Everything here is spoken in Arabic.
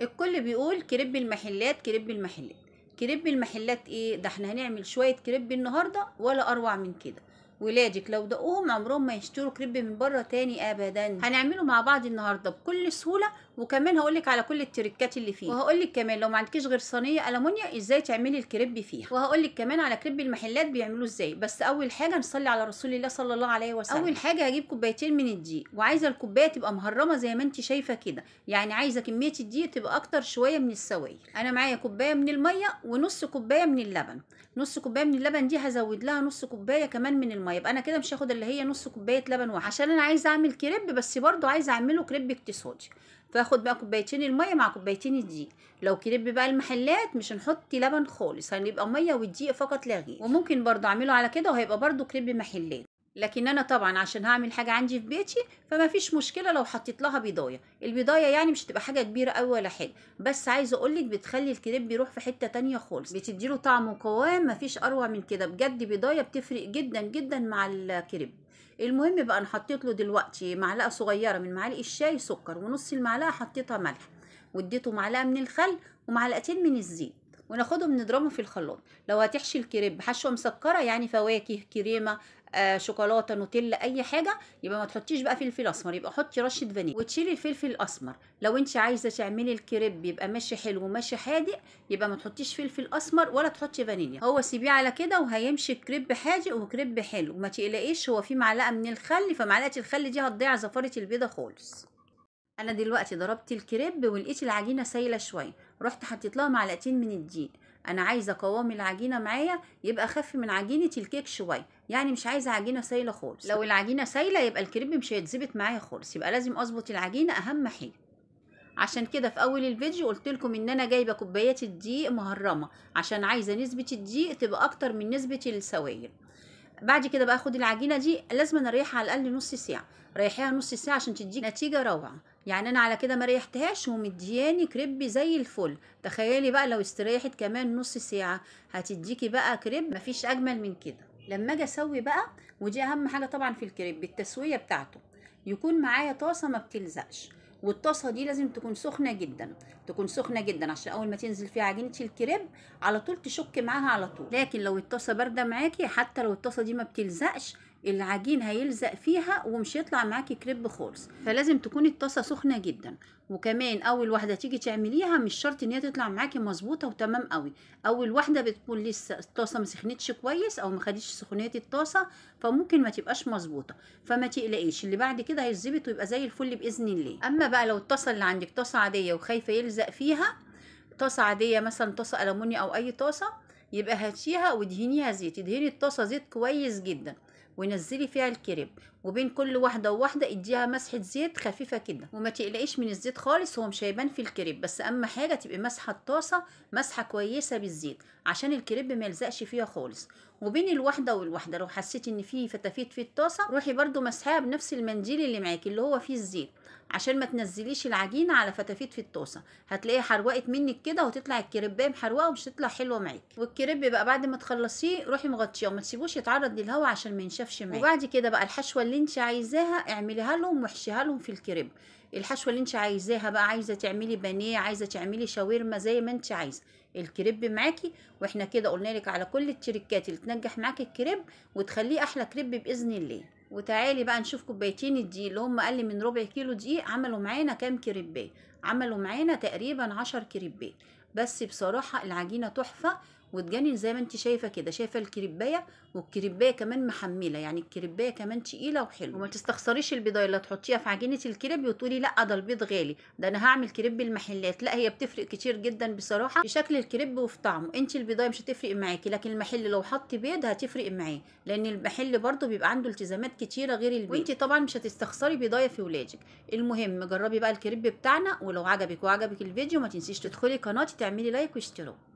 الكل بيقول كريب المحلات كريب المحلات كريب المحلات ايه ده احنا هنعمل شويه كريب النهارده ولا اروع من كده ولادك لو دقوهم عمرهم ما يشتروا كريب من بره تاني ابدا هنعمله مع بعض النهارده بكل سهوله وكمان هقولك على كل التريكات اللي فيه وهقولك كمان لو ما عندكيش غير صينيه المونيا ازاي تعملي الكريب فيها وهقولك كمان على كريب المحلات بيعملوه ازاي بس اول حاجه نصلي على رسول الله صلى الله عليه وسلم اول حاجه هجيب كوبايتين من الدقيق وعايزه الكوبايه تبقى مهرمه زي ما انت شايفه كده يعني عايزه كميه الدقيق تبقى اكتر شويه من السوائل انا معايا كوبايه من الميه ونص كوبايه من اللبن نص كوبايه من اللبن دي هزود لها نص كوبايه كمان من الميه الميه يبقى انا كده مش هاخد اللي هي نص كوبايه لبن واحد عشان انا عايزه اعمل كريب بس برضو عايزه اعمله كريب اقتصادي فاخد بقى كوبايتين الميه مع كوبايتين الدقيق لو كريب بقى المحلات مش هنحط لبن خالص هنبقى ميه ودقيق فقط لا غير وممكن برضو اعمله على كده وهيبقى برضو كريب محلات لكن انا طبعا عشان هعمل حاجه عندي في بيتي فما فيش مشكله لو حطيت لها بيضايه البيضايه يعني مش هتبقى حاجه كبيره قوي ولا حاجه بس عايزه اقول لك بتخلي الكريب بيروح في حته تانية خالص بتديله طعم وقوام مفيش اروع من كده بجد بيضايه بتفرق جدا جدا مع الكريب المهم بقى انا حطيت له دلوقتي معلقه صغيره من معالق الشاي سكر ونص المعلقه حطيتها ملح واديته معلقه من الخل ومعلقتين من الزيت وناخدهم نضربهم في الخلاط لو هتحشي الكريب حشوه مسكره يعني فواكه كريمه آه، شوكولاته نوتيلا اي حاجه يبقى ما تحطيش بقى فلفل اسمر يبقى حطي رشه فانيليا وتشيلي الفلفل الاسمر لو انت عايزه تعملي الكريب يبقى ماشي حلو وماشي حادق يبقى ما تحطيش فلفل اسمر ولا تحطي فانيليا هو سيبيه على كده وهيمشي كريب حادق وكريب حلو وما تقلقيش هو فيه معلقه من الخل فمعلقه الخل دي هتضيع زفاره البيضه خالص انا دلوقتي ضربت الكريب ولقيت العجينه سايله شويه رحت حطيت لها معلقتين من الدقيق انا عايزه قوام العجينه معايا يبقى اخف من عجينه الكيك شويه يعني مش عايزه عجينه سايله خالص لو العجينه سايله يبقى الكريب مش هيتظبط معايا خالص يبقى لازم اظبط العجينه اهم حاجه عشان كده في اول الفيديو قلت لكم ان انا جايبه كوبايات الدقيق مهرمه عشان عايزه نسبه الدقيق تبقى اكتر من نسبه السوائل بعد كده بقى خدي العجينه دي لازم اريحها على الاقل نص ساعه ريحيها نص ساعه عشان تديك نتيجه روعه يعني انا على كده ما ريحتهاش ومدياني كريب زي الفل تخيلي بقى لو استريحت كمان نص ساعه هتديكي بقى كريب مفيش اجمل من كده لما اجي اسوي بقى ودي اهم حاجه طبعا في الكريب التسويه بتاعته يكون معايا طاسه ما بتلزقش والطاسه دي لازم تكون سخنه جدا تكون سخنه جدا عشان اول ما تنزل فيها عجينه الكريب على طول تشك معاها على طول لكن لو الطاسه بارده معاكي حتى لو الطاسه دي ما بتلزقش العجين هيلزق فيها ومش هيطلع معاكي كريب خالص فلازم تكون الطاسه سخنه جدا وكمان اول واحده تيجي تعمليها مش شرط ان هي تطلع معاكي مظبوطه وتمام قوي اول واحده بتكون لسه الطاسه ما سخنتش كويس او ما خدتش سخونيه الطاسه فممكن ما تبقاش مظبوطه فما تقلقيش اللي بعد كده هيتظبط ويبقى زي الفل باذن الله اما بقى لو الطاسه اللي عندك طاسه عاديه وخايفه يلزق فيها طاسه عاديه مثلا طاسه المونيا او اي طاسه يبقى هاتيها ودهنيها زيت ادهني الطاسه زيت كويس جدا ونزلي فيها الكريب وبين كل واحده وواحده اديها مسحه زيت خفيفه كده وما تقلقيش من الزيت خالص هو مش هيبان في الكريب بس اهم حاجه تبقي ماسحه الطاسه مسحه كويسه بالزيت عشان الكريب ما يلزقش فيها خالص وبين الواحده والواحده لو حسيتي ان في فتافيت في الطاسه روحي برده مسحاها بنفس المنديل اللي معاكي اللي هو فيه الزيت عشان ما تنزليش العجينه على فتافيت في الطاسه هتلاقيها حروقت منك كده وتطلع الكريبايه محروقه ومش تطلع حلوه معاكي والكريب بقى بعد ما تخلصيه روحي مغطيه وما تسيبوش يتعرض للهواء عشان ما ينشفش معاكي وبعد كده بقى الحشوه اللي انت عايزاها اعمليها لهم واحشيها لهم في الكريب الحشوه اللي انت عايزاها بقى عايزه تعملي بانيه عايزه تعملي شاورما زي ما انت عايزه الكريب معاكي واحنا كده قلنا لك على كل التريكات اللي تنجح معاكي الكريب وتخليه احلى كريب باذن الله وتعالي بقى نشوف كوبايتين الدقيق اللي هم اقل من ربع كيلو دقيق عملوا معانا كام كريبات عملوا معانا تقريبا عشر كريبات بس بصراحه العجينه تحفه وتجنن زي ما انت شايفه كده شايفه الكريبايه والكريبايه كمان محمله يعني الكريبايه كمان تقيله وحلوه وما تستخسريش البيضه اللي تحطيها في عجينه الكريب وتقولي لا ده البيض غالي ده انا هعمل كريب المحلات لا هي بتفرق كتير جدا بصراحه في شكل الكريب وفي طعمه انت البيضه مش هتفرق معاكي لكن المحل لو حطي بيض هتفرق معاه لان المحل برده بيبقى عنده التزامات كتيره غير البيض وانت طبعا مش هتستخسري بيضايه في ولادك المهم جربي بقى الكريب بتاعنا ولو عجبك وعجبك الفيديو ما تنسيش تدخلي قناتي تعملي لايك واشتراك